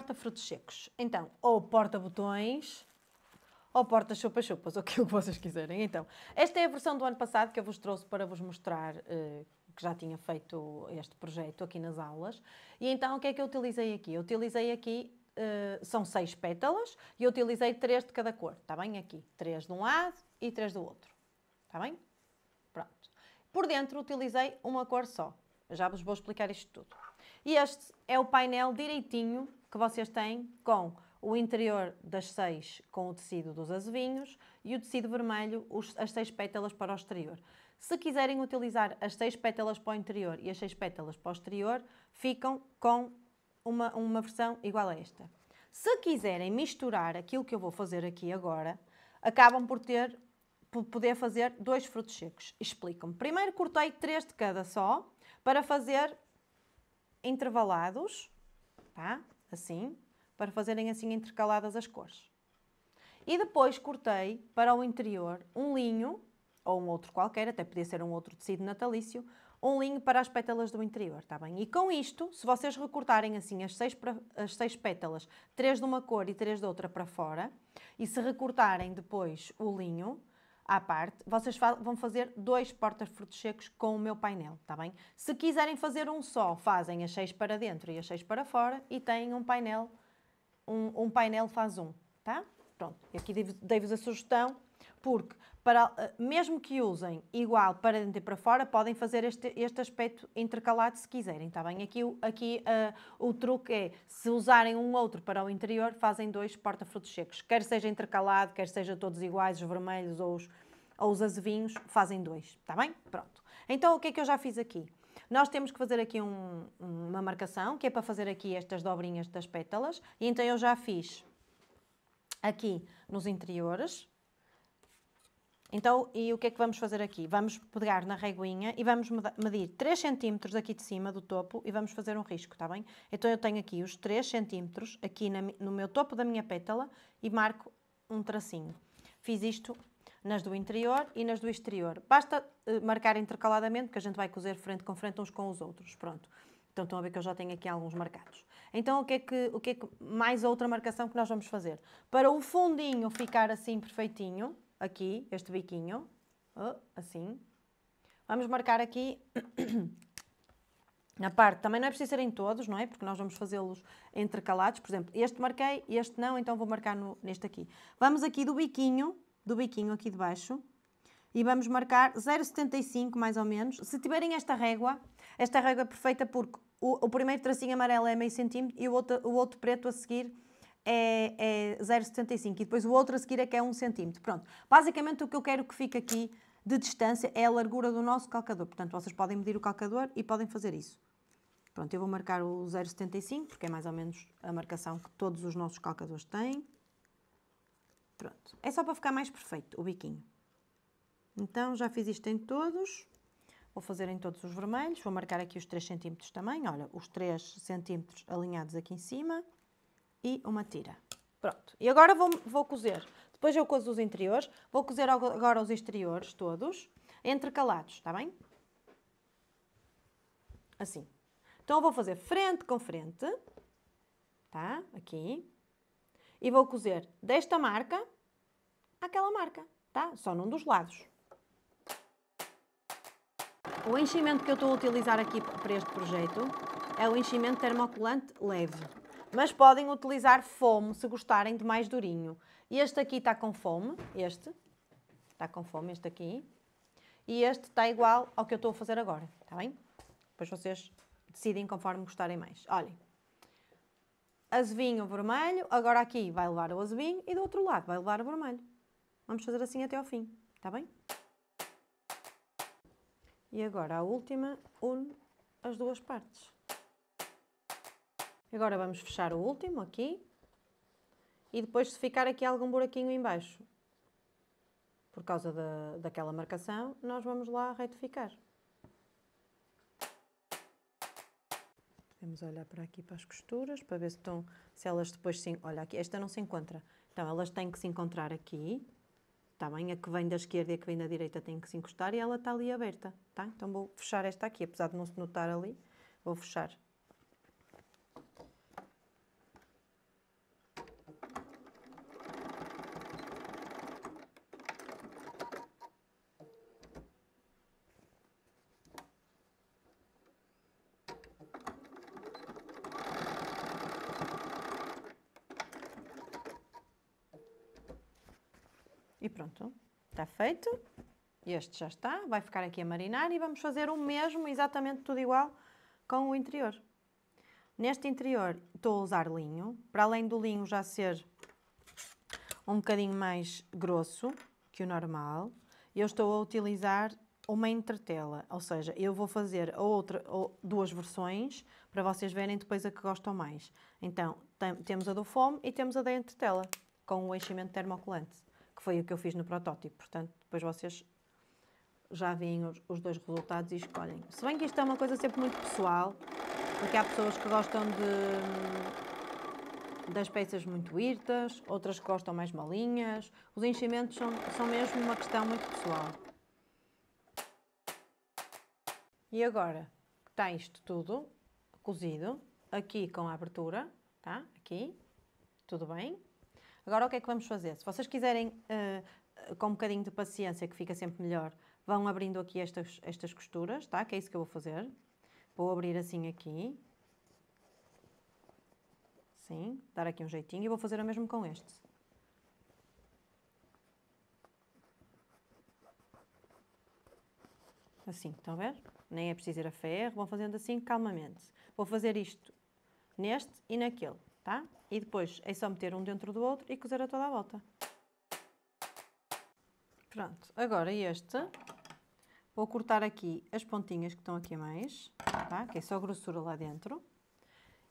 porta frutos secos. Então, ou porta botões, ou porta chupa-chupas, ou aquilo é que vocês quiserem. Então, esta é a versão do ano passado que eu vos trouxe para vos mostrar uh, que já tinha feito este projeto aqui nas aulas. E então, o que é que eu utilizei aqui? Eu utilizei aqui Uh, são seis pétalas e eu utilizei três de cada cor, está bem? Aqui, três de um lado e três do outro, está bem? Pronto. Por dentro utilizei uma cor só, já vos vou explicar isto tudo. E este é o painel direitinho que vocês têm com o interior das seis com o tecido dos azevinhos e o tecido vermelho, os, as seis pétalas para o exterior. Se quiserem utilizar as seis pétalas para o interior e as seis pétalas para o exterior, ficam com uma, uma versão igual a esta. Se quiserem misturar aquilo que eu vou fazer aqui agora, acabam por ter por poder fazer dois frutos secos. Explico-me. Primeiro cortei três de cada só para fazer intervalados, tá? assim, para fazerem assim intercaladas as cores. E depois cortei para o interior um linho, ou um outro qualquer, até podia ser um outro tecido natalício, um linho para as pétalas do interior, está bem? E com isto, se vocês recortarem assim as seis, as seis pétalas, três de uma cor e três de outra para fora, e se recortarem depois o linho, à parte, vocês vão fazer dois porta-frutos secos com o meu painel, está bem? Se quiserem fazer um só, fazem as seis para dentro e as seis para fora e têm um painel, um, um painel faz um, tá? Pronto, aqui dei-vos a sugestão porque para, eh, mesmo que usem igual para dentro e para fora, podem fazer este, este aspecto intercalado se quiserem, está bem? Aqui, aqui uh, o truque é, se usarem um outro para o interior, fazem dois porta-frutos secos, quer seja intercalado, quer seja todos iguais, os vermelhos ou os, ou os azevinhos, fazem dois, está bem? Pronto. Então, o que é que eu já fiz aqui? Nós temos que fazer aqui um, uma marcação, que é para fazer aqui estas dobrinhas das pétalas, e então eu já fiz aqui nos interiores, então, e o que é que vamos fazer aqui? Vamos pegar na reguinha e vamos medir 3 centímetros aqui de cima do topo e vamos fazer um risco, está bem? Então eu tenho aqui os 3 centímetros aqui na, no meu topo da minha pétala e marco um tracinho. Fiz isto nas do interior e nas do exterior. Basta eh, marcar intercaladamente, porque a gente vai cozer frente com frente uns com os outros, pronto. Então estão a ver que eu já tenho aqui alguns marcados. Então o que é que, o que, é que mais outra marcação que nós vamos fazer? Para o fundinho ficar assim perfeitinho, aqui este biquinho, oh, assim. Vamos marcar aqui na parte, também não é preciso serem todos, não é? Porque nós vamos fazê-los intercalados, por exemplo, este marquei, este não, então vou marcar no, neste aqui. Vamos aqui do biquinho, do biquinho aqui de baixo, e vamos marcar 0,75 mais ou menos. Se tiverem esta régua, esta régua é perfeita porque o, o primeiro tracinho amarelo é meio centímetro e o outro, o outro preto a seguir é, é 0,75 e depois o outro a seguir é que é 1 cm. Pronto, basicamente o que eu quero que fique aqui de distância é a largura do nosso calcador. Portanto, vocês podem medir o calcador e podem fazer isso. Pronto, eu vou marcar o 0,75, porque é mais ou menos a marcação que todos os nossos calcadores têm. Pronto, é só para ficar mais perfeito o biquinho. Então, já fiz isto em todos. Vou fazer em todos os vermelhos. Vou marcar aqui os 3 cm também. Olha, os 3 cm alinhados aqui em cima e uma tira. Pronto. E agora vou, vou cozer. Depois eu cozo os interiores. Vou cozer agora os exteriores todos, entrecalados, está bem? Assim. Então eu vou fazer frente com frente, tá? Aqui. E vou cozer desta marca àquela marca, tá? Só num dos lados. O enchimento que eu estou a utilizar aqui para este projeto é o enchimento termocolante leve. Mas podem utilizar fome se gostarem de mais durinho. Este aqui está com fome, este. Está com fome, este aqui. E este está igual ao que eu estou a fazer agora, está bem? Depois vocês decidem conforme gostarem mais. Olhem. Azevinho vermelho, agora aqui vai levar o azevinho e do outro lado vai levar o vermelho. Vamos fazer assim até ao fim, está bem? E agora a última une as duas partes. Agora vamos fechar o último aqui. E depois se ficar aqui algum buraquinho embaixo, por causa da, daquela marcação, nós vamos lá retificar. Podemos olhar para aqui para as costuras, para ver se, estão, se elas depois se... Olha, aqui, esta não se encontra. Então, elas têm que se encontrar aqui. Está bem? A que vem da esquerda e a que vem da direita têm que se encostar e ela está ali aberta. Tá? Então, vou fechar esta aqui, apesar de não se notar ali, vou fechar. pronto, está feito. Este já está, vai ficar aqui a marinar e vamos fazer o mesmo, exatamente tudo igual, com o interior. Neste interior estou a usar linho, para além do linho já ser um bocadinho mais grosso que o normal, eu estou a utilizar uma entretela, ou seja, eu vou fazer outra, ou duas versões para vocês verem depois a que gostam mais. Então, tem, temos a do foam e temos a da entretela, com o enchimento termocolante que foi o que eu fiz no protótipo. Portanto, depois vocês já veem os, os dois resultados e escolhem. Se bem que isto é uma coisa sempre muito pessoal, porque há pessoas que gostam de, hum, das peças muito irtas, outras que gostam mais malinhas. Os enchimentos são, são mesmo uma questão muito pessoal. E agora está isto tudo cozido, aqui com a abertura, tá? Aqui, tudo bem. Agora o que é que vamos fazer? Se vocês quiserem, uh, com um bocadinho de paciência, que fica sempre melhor, vão abrindo aqui estas, estas costuras, tá? Que é isso que eu vou fazer. Vou abrir assim aqui. Sim, dar aqui um jeitinho e vou fazer o mesmo com este. Assim, estão a ver? Nem é preciso ir a ferro, vão fazendo assim calmamente. Vou fazer isto neste e naquele tá? E depois é só meter um dentro do outro e cozer a toda a volta. Pronto, agora este, vou cortar aqui as pontinhas que estão aqui mais, tá? Que é só grossura lá dentro.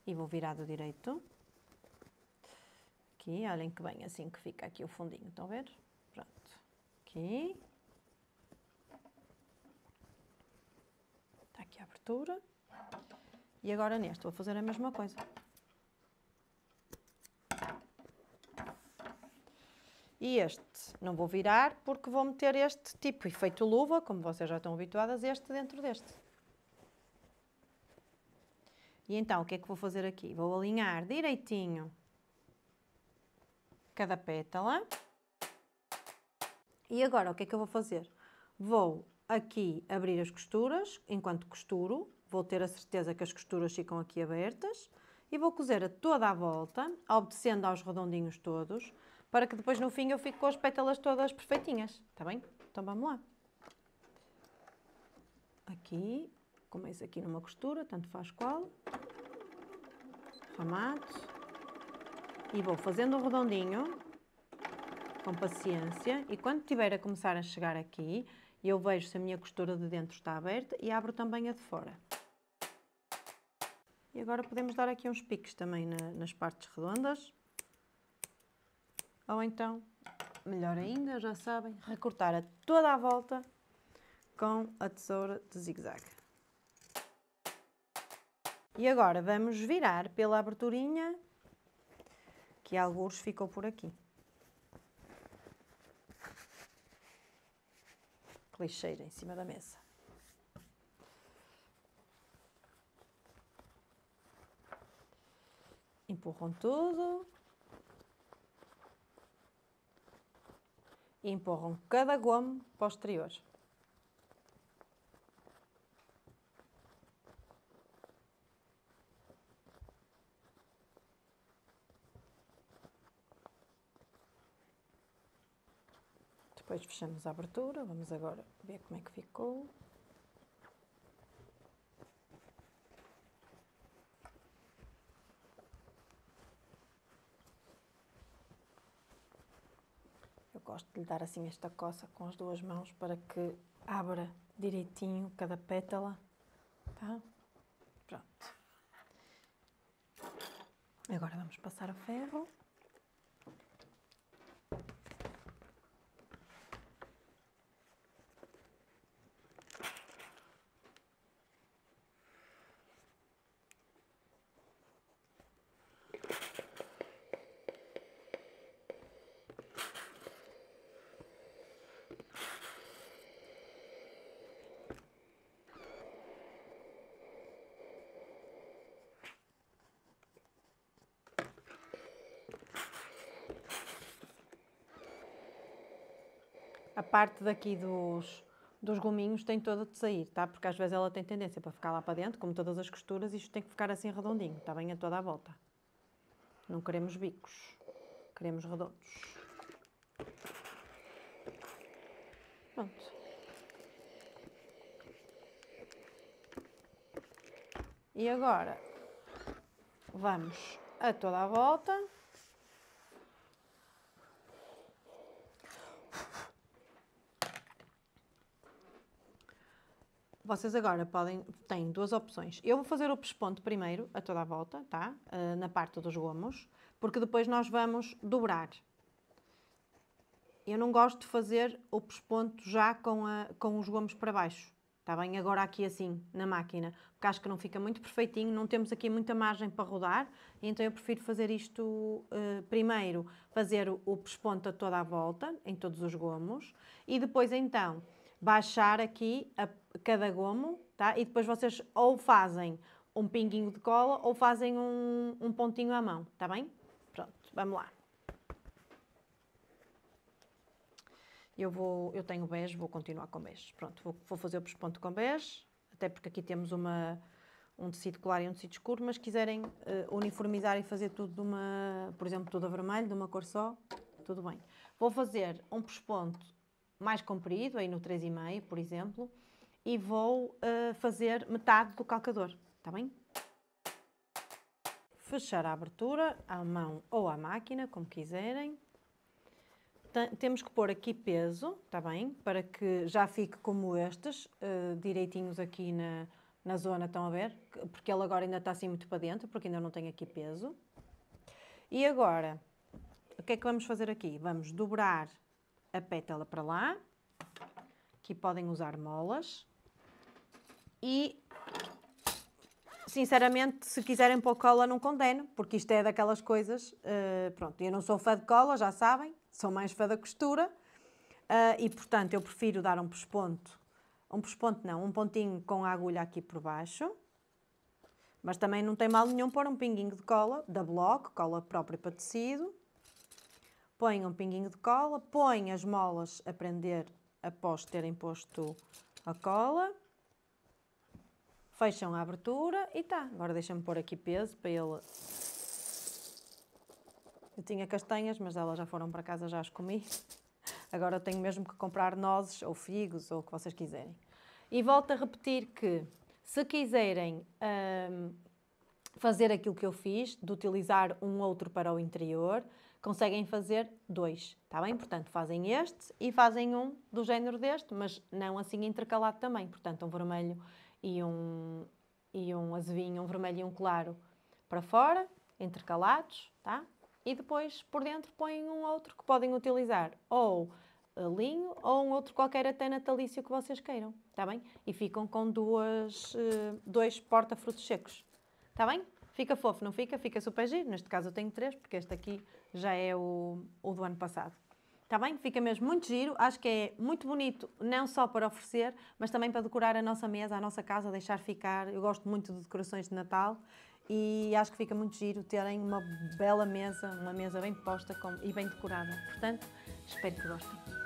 E vou virar do direito. Aqui, olhem que bem assim que fica aqui o fundinho, estão a ver? Pronto, aqui. Está aqui a abertura. E agora neste vou fazer a mesma coisa. E este não vou virar porque vou meter este tipo efeito luva, como vocês já estão habituadas, este dentro deste. E então, o que é que vou fazer aqui? Vou alinhar direitinho cada pétala. E agora, o que é que eu vou fazer? Vou aqui abrir as costuras, enquanto costuro, vou ter a certeza que as costuras ficam aqui abertas, e vou cozer a toda a volta, obedecendo aos redondinhos todos, para que depois no fim eu fique com as pétalas todas perfeitinhas, está bem? Então vamos lá. Aqui, começo é aqui numa costura, tanto faz qual, ramato, e vou fazendo um redondinho, com paciência, e quando tiver a começar a chegar aqui, eu vejo se a minha costura de dentro está aberta e abro também a de fora. E agora podemos dar aqui uns piques também na, nas partes redondas. Ou então, melhor ainda, já sabem, recortar a toda a volta com a tesoura de zigue-zague. E agora vamos virar pela aberturinha que alguns ficou por aqui. Lixeira em cima da mesa. Empurram tudo. e empurram cada gomo para o exterior. Depois fechamos a abertura, vamos agora ver como é que ficou. Gosto de lhe dar assim esta coça com as duas mãos para que abra direitinho cada pétala, tá? Pronto. Agora vamos passar o ferro. a parte daqui dos, dos gominhos tem toda de sair, tá? Porque às vezes ela tem tendência para ficar lá para dentro, como todas as costuras, isto tem que ficar assim redondinho, está bem? A toda a volta. Não queremos bicos, queremos redondos. Pronto. E agora vamos a toda a volta. Vocês agora podem, têm duas opções. Eu vou fazer o pesponto primeiro, a toda a volta, tá? Uh, na parte dos gomos, porque depois nós vamos dobrar. Eu não gosto de fazer o pesponto já com, a, com os gomos para baixo. Está bem? Agora aqui assim, na máquina, porque acho que não fica muito perfeitinho, não temos aqui muita margem para rodar, então eu prefiro fazer isto uh, primeiro, fazer o, o pesponto a toda a volta, em todos os gomos, e depois então baixar aqui a, cada gomo, tá? E depois vocês ou fazem um pinguinho de cola ou fazem um, um pontinho à mão, tá bem? Pronto, vamos lá. Eu, vou, eu tenho bege, vou continuar com bege. Pronto, vou, vou fazer o pesponto com bege, até porque aqui temos uma, um tecido claro e um tecido escuro, mas quiserem uh, uniformizar e fazer tudo de uma, por exemplo, tudo a vermelho, de uma cor só, tudo bem. Vou fazer um pesponto mais comprido, aí no 3,5, por exemplo, e vou uh, fazer metade do calcador, está bem? Fechar a abertura, à mão ou à máquina, como quiserem. T temos que pôr aqui peso, está bem? Para que já fique como estes, uh, eh, direitinhos aqui na, na zona, estão a ver? Porque ele agora ainda está assim muito para dentro, porque ainda não tem aqui peso. E agora, o que é que vamos fazer aqui? Vamos dobrar a pétala para lá. Aqui podem usar molas. E, sinceramente, se quiserem pôr cola, não condeno, porque isto é daquelas coisas... Uh, pronto, eu não sou fã de cola, já sabem, sou mais fã da costura. Uh, e, portanto, eu prefiro dar um pesponto. Um pesponto não, um pontinho com a agulha aqui por baixo. Mas também não tem mal nenhum pôr um pinguinho de cola, da Block, cola própria para tecido. Põe um pinguinho de cola, põe as molas a prender após terem posto a cola. Fecham a abertura e tá. Agora deixa-me pôr aqui peso para ele... Eu tinha castanhas, mas elas já foram para casa, já as comi. Agora eu tenho mesmo que comprar nozes ou figos ou o que vocês quiserem. E volto a repetir que se quiserem hum, fazer aquilo que eu fiz, de utilizar um outro para o interior, conseguem fazer dois, está bem? Portanto, fazem este e fazem um do género deste, mas não assim intercalado também. Portanto, um vermelho e um, e um azevinho, um vermelho e um claro para fora, intercalados, tá? E depois, por dentro, põem um outro que podem utilizar ou eh, linho ou um outro qualquer até natalício que vocês queiram, está bem? E ficam com duas, eh, dois porta-frutos secos, está bem? Fica fofo, não fica? Fica super giro. Neste caso eu tenho três, porque este aqui já é o, o do ano passado. Está bem? Fica mesmo muito giro. Acho que é muito bonito, não só para oferecer, mas também para decorar a nossa mesa, a nossa casa, deixar ficar. Eu gosto muito de decorações de Natal e acho que fica muito giro terem uma bela mesa, uma mesa bem posta e bem decorada. Portanto, espero que gostem.